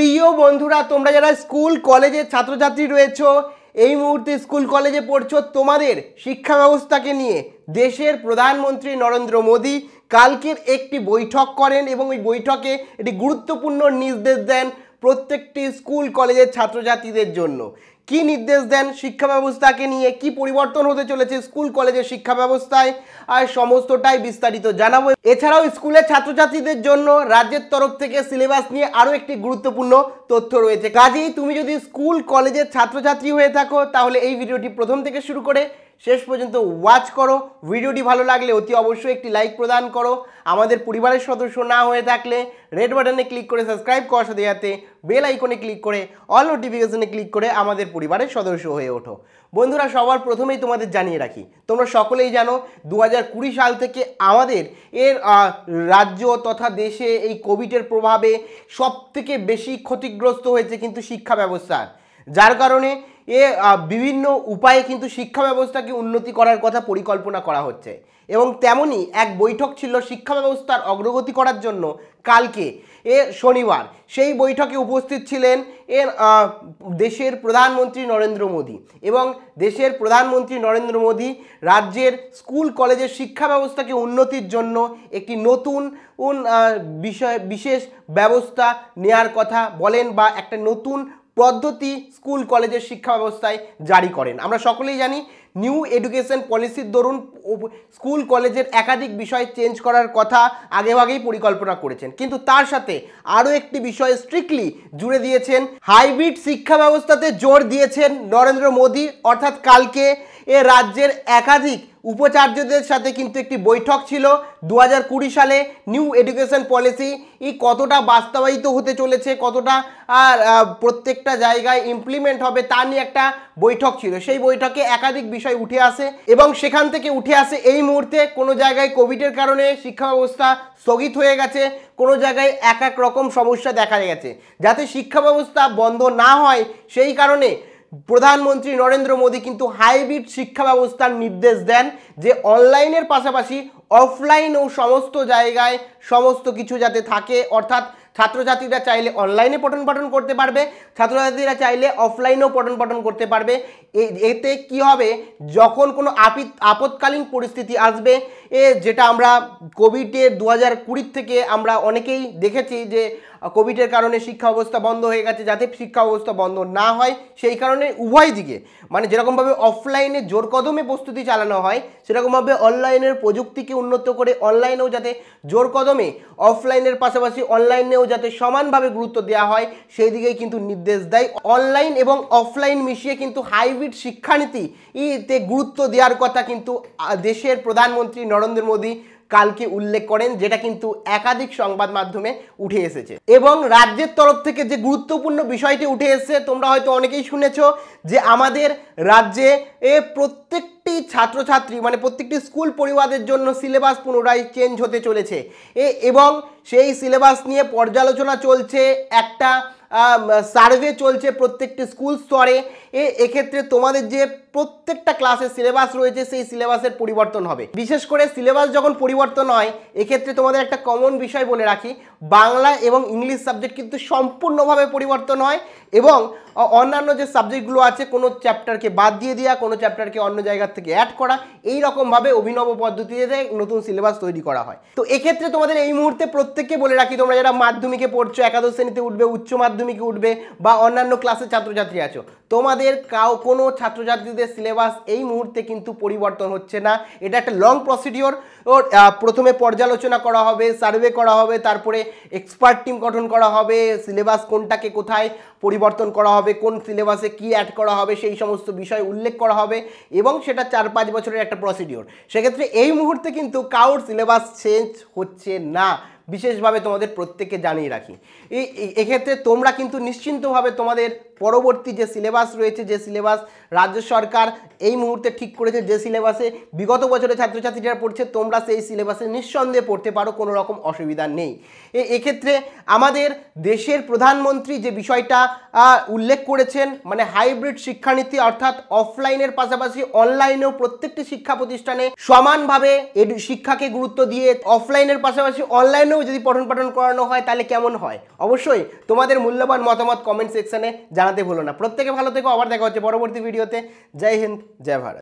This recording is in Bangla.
প্রিয় বন্ধুরা তোমরা যারা স্কুল কলেজের ছাত্রছাত্রী রয়েছো এই মুহূর্তে স্কুল কলেজে পড়ছ তোমাদের শিক্ষা ব্যবস্থাকে নিয়ে দেশের প্রধানমন্ত্রী নরেন্দ্র মোদী কালকের একটি বৈঠক করেন এবং ওই বৈঠকে একটি গুরুত্বপূর্ণ নির্দেশ দেন প্রত্যেকটি স্কুল কলেজের ছাত্রছাত্রীদের জন্য কি নির্দেশ দেন শিক্ষা ব্যবস্থাকে নিয়ে কি পরিবর্তন হতে চলেছে স্কুল কলেজের শিক্ষা ব্যবস্থায় আর সমস্তটাই বিস্তারিত জানাবো এছাড়াও স্কুলের ছাত্রছাত্রীদের জন্য রাজ্যের তরফ থেকে সিলেবাস নিয়ে আরও একটি গুরুত্বপূর্ণ তথ্য রয়েছে কাজেই তুমি যদি স্কুল কলেজের ছাত্রছাত্রী হয়ে থাকো তাহলে এই ভিডিওটি প্রথম থেকে শুরু করে শেষ পর্যন্ত ওয়াচ করো ভিডিওটি ভালো লাগলে অতি অবশ্যই একটি লাইক প্রদান করো আমাদের পরিবারের সদস্য না হয়ে থাকলে রেড বাটনে ক্লিক করে সাবস্ক্রাইব করার সাথে সাথে বেল আইকনে ক্লিক করে অল নোটিফিকেশনে ক্লিক করে আমাদের পরিবারের সদস্য হয়ে ওঠো বন্ধুরা সবার প্রথমেই তোমাদের জানিয়ে রাখি তোমরা সকলেই জানো দু সাল থেকে আমাদের এর রাজ্য তথা দেশে এই কোভিডের প্রভাবে সবথেকে বেশি ক্ষতিগ্রস্ত হয়েছে কিন্তু শিক্ষা ব্যবস্থার যার কারণে এ বিভিন্ন উপায়ে কিন্তু শিক্ষা ব্যবস্থাকে উন্নতি করার কথা পরিকল্পনা করা হচ্ছে এবং তেমনই এক বৈঠক ছিল শিক্ষা ব্যবস্থার অগ্রগতি করার জন্য কালকে এ শনিবার সেই বৈঠকে উপস্থিত ছিলেন এর দেশের প্রধানমন্ত্রী নরেন্দ্র মোদী এবং দেশের প্রধানমন্ত্রী নরেন্দ্র মোদী রাজ্যের স্কুল কলেজের শিক্ষা ব্যবস্থাকে উন্নতির জন্য একটি নতুন বিষয় বিশেষ ব্যবস্থা নেয়ার কথা বলেন বা একটা নতুন পদ্ধতি স্কুল কলেজের শিক্ষা ব্যবস্থায় জারি করেন আমরা সকলেই জানি নিউ এডুকেশন পলিসির দরুন স্কুল কলেজের একাধিক বিষয় চেঞ্জ করার কথা আগেভাগেই পরিকল্পনা করেছেন কিন্তু তার সাথে আরও একটি বিষয় স্ট্রিক্টলি জুড়ে দিয়েছেন হাইব্রিড শিক্ষা ব্যবস্থাতে জোর দিয়েছেন নরেন্দ্র মোদী অর্থাৎ কালকে এ রাজ্যের একাধিক উপাচার্যদের সাথে কিন্তু একটি বৈঠক ছিল দু সালে নিউ এডুকেশন পলিসি ই কতটা বাস্তবায়িত হতে চলেছে কতটা আর প্রত্যেকটা জায়গায় ইমপ্লিমেন্ট হবে তা নিয়ে একটা বৈঠক ছিল সেই বৈঠকে একাধিক বিষয় উঠে আসে এবং সেখান থেকে উঠে আসে এই মুহূর্তে কোনো জায়গায় কোভিডের কারণে শিক্ষা ব্যবস্থা স্থগিত হয়ে গেছে কোনো জায়গায় এক এক রকম সমস্যা দেখা গেছে যাতে শিক্ষা ব্যবস্থা বন্ধ না হয় সেই কারণে প্রধানমন্ত্রী নরেন্দ্র মোদী কিন্তু হাইব্রিড শিক্ষা ব্যবস্থার নির্দেশ দেন যে অনলাইনের পাশাপাশি অফলাইন ও সমস্ত জায়গায় সমস্ত কিছু যাতে থাকে অর্থাৎ ছাত্রছাত্রীরা চাইলে অনলাইনে পঠন পাঠন করতে পারবে ছাত্রছাত্রীরা চাইলে অফলাইনেও পঠন পাঠন করতে পারবে এতে কি হবে যখন কোনো আপিত আপৎকালীন পরিস্থিতি আসবে এ যেটা আমরা কোভিডে দু হাজার থেকে আমরা অনেকেই দেখেছি যে কোভিডের কারণে শিক্ষা অবস্থা বন্ধ হয়ে গেছে যাতে শিক্ষা অবস্থা বন্ধ না হয় সেই কারণে উভয় দিকে মানে যেরকমভাবে অফলাইনে জোর কদমে প্রস্তুতি চালানো হয় সেরকমভাবে অনলাইনের প্রযুক্তিকে উন্নত করে অনলাইনেও যাতে জোর কদমে অফলাইনের পাশাপাশি অনলাইনেও যাতে সমানভাবে গুরুত্ব দেওয়া হয় সেই দিকেই কিন্তু নির্দেশ দেয় অনলাইন এবং অফলাইন মিশিয়ে কিন্তু হাইব্রিড শিক্ষানীতিতে গুরুত্ব দেওয়ার কথা কিন্তু দেশের প্রধানমন্ত্রী নরেন্দ্র মোদী কালকে উল্লেখ করেন যেটা কিন্তু একাধিক সংবাদ মাধ্যমে উঠে এসেছে এবং রাজ্যের তরফ থেকে যে গুরুত্বপূর্ণ বিষয়টি উঠে এসেছে তোমরা হয়তো অনেকেই শুনেছ যে আমাদের রাজ্যে প্রত্যেক প্রত্যেকটি ছাত্রছাত্রী মানে প্রত্যেকটি স্কুল পরিবারের জন্য সিলেবাস পুনরায় চেঞ্জ হতে চলেছে এবং সেই সিলেবাস নিয়ে পর্যালোচনা চলছে একটা সার্ভে চলছে প্রত্যেকটি স্কুল স্তরে এ এক্ষেত্রে তোমাদের যে প্রত্যেকটা ক্লাসের সিলেবাস রয়েছে সেই সিলেবাসের পরিবর্তন হবে বিশেষ করে সিলেবাস যখন পরিবর্তন হয় এক্ষেত্রে তোমাদের একটা কমন বিষয় বলে রাখি বাংলা এবং ইংলিশ সাবজেক্ট কিন্তু সম্পূর্ণভাবে পরিবর্তন হয় এবং অন্যান্য যে সাবজেক্টগুলো আছে কোনো চ্যাপ্টারকে বাদ দিয়ে দেওয়া কোনো চ্যাপ্টারকে অন্য জায়গার থেকে অ্যাড করা এই রকমভাবে অভিনব পদ্ধতিতে নতুন সিলেবাস তৈরি করা হয় তো এক্ষেত্রে তোমাদের এই মুহূর্তে প্রত্যেক প্রত্যেককে বলে রাখি তোমরা যারা মাধ্যমিকে পড়ছো একাদশ শ্রেণীতে উঠবে উচ্চ মাধ্যমিকে উঠবে বা অন্যান্য ক্লাসের ছাত্রছাত্রী আছো তোমাদের কাউ কোনো ছাত্রছাত্রীদের সিলেবাস এই মুহূর্তে কিন্তু পরিবর্তন হচ্ছে না এটা একটা লং প্রসিডিওর ওর প্রথমে পর্যালোচনা করা হবে সার্ভে করা হবে তারপরে এক্সপার্ট টিম গঠন করা হবে সিলেবাস কোনটাকে কোথায় পরিবর্তন করা হবে কোন সিলেবাসে কি অ্যাড করা হবে সেই সমস্ত বিষয় উল্লেখ করা হবে এবং সেটা চার পাঁচ বছরের একটা প্রসিডিওর সেক্ষেত্রে এই মুহূর্তে কিন্তু কাউর সিলেবাস চেঞ্জ হচ্ছে না বিশেষভাবে তোমাদের প্রত্যেককে জানিয়ে রাখি এই এক্ষেত্রে তোমরা কিন্তু নিশ্চিন্তভাবে তোমাদের পরবর্তী যে সিলেবাস রয়েছে যে সিলেবাস রাজ্য সরকার এই মুহূর্তে ঠিক করেছে যে সিলেবাসে বিগত বছরে ছাত্রছাত্রীরা পড়ছে তোমরা সেই সিলেবাসে নিঃসন্দেহে পড়তে পারো কোনো রকম অসুবিধা নেই এক্ষেত্রে আমাদের দেশের প্রধানমন্ত্রী যে বিষয়টা উল্লেখ করেছেন মানে হাইব্রিড শিক্ষানীতি অর্থাৎ অফলাইনের পাশাপাশি অনলাইনেও প্রত্যেকটি শিক্ষা প্রতিষ্ঠানে সমানভাবে এডু শিক্ষাকে গুরুত্ব দিয়ে অফলাইনের পাশাপাশি অনলাইনেও যদি পঠন পাঠন করানো হয় তাহলে কেমন হয় অবশ্যই তোমাদের মূল্যবান মতামত কমেন্ট সেকশানে জানা জানাতে ভুলো না প্রত্যেকে ভালো থেকো আবার দেখা হচ্ছে পরবর্তী ভিডিওতে জয় হিন্দ জয় ভারত